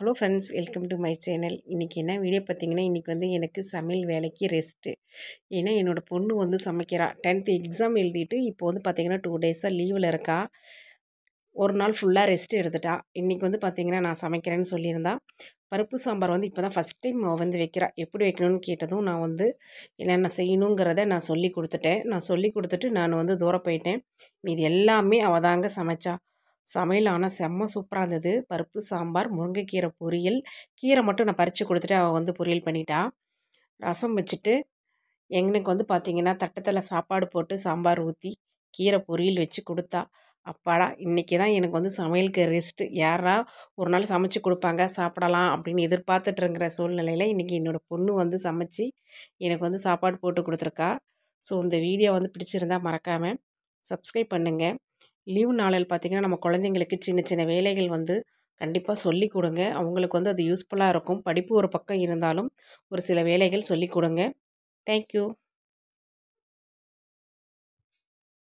hello friends welcome to my channel இன்றைக்கி என்ன video பார்த்தீங்கன்னா இன்றைக்கி வந்து எனக்கு சமையல் வேலைக்கு ரெஸ்ட்டு ஏன்னா என்னோடய பொண்ணு வந்து சமைக்கிறா டென்த்து எக்ஸாம் எழுதிட்டு இப்போ வந்து பார்த்திங்கன்னா டூ டேஸாக லீவில் இருக்கா ஒரு நாள் ஃபுல்லாக ரெஸ்ட் எடுத்துட்டா இன்றைக்கி வந்து பார்த்திங்கன்னா நான் சமைக்கிறேன்னு சொல்லியிருந்தான் பருப்பு சாம்பார் வந்து இப்போ தான் ஃபஸ்ட் டைம் வந்து வைக்கிறா எப்படி வைக்கணும்னு கேட்டதும் நான் வந்து என்னென்ன செய்யணுங்கிறத நான் சொல்லி கொடுத்துட்டேன் நான் சொல்லி கொடுத்துட்டு நான் வந்து தூரம் போயிட்டேன் இது எல்லாமே அவள் தாங்க சமைச்சா சமையல் ஆனால் செம்ம சூப்பராக இருந்தது பருப்பு சாம்பார் முருங்கைக்கீரை பொரியல் கீரை மட்டும் நான் பறித்து கொடுத்துட்டு அவள் வந்து பொரியல் பண்ணிட்டா ரசம் வச்சுட்டு எங்களுக்கு வந்து பார்த்திங்கன்னா தட்டத்தில் சாப்பாடு போட்டு சாம்பார் ஊற்றி கீரை பொரியல் வச்சு கொடுத்தா அப்பாடா இன்றைக்கி தான் எனக்கு வந்து சமையலுக்கு ரெஸ்ட்டு யாரா ஒரு நாள் சமைச்சு கொடுப்பாங்க சாப்பிடலாம் அப்படின்னு எதிர்பார்த்துட்ருங்கிற சூழ்நிலையில் இன்றைக்கி என்னோடய பொண்ணு வந்து சமைச்சு எனக்கு வந்து சாப்பாடு போட்டு கொடுத்துருக்கா ஸோ இந்த வீடியோ வந்து பிடிச்சிருந்தால் மறக்காமல் சப்ஸ்கிரைப் பண்ணுங்கள் லீவ் நாளில் பார்த்திங்கன்னா நம்ம குழந்தைங்களுக்கு சின்ன சின்ன வேலைகள் வந்து கண்டிப்பாக சொல்லி கொடுங்க அவங்களுக்கு வந்து அது யூஸ்ஃபுல்லாக இருக்கும் படிப்பு ஒரு பக்கம் இருந்தாலும் ஒரு சில வேலைகள் சொல்லி கொடுங்க தேங்க்யூ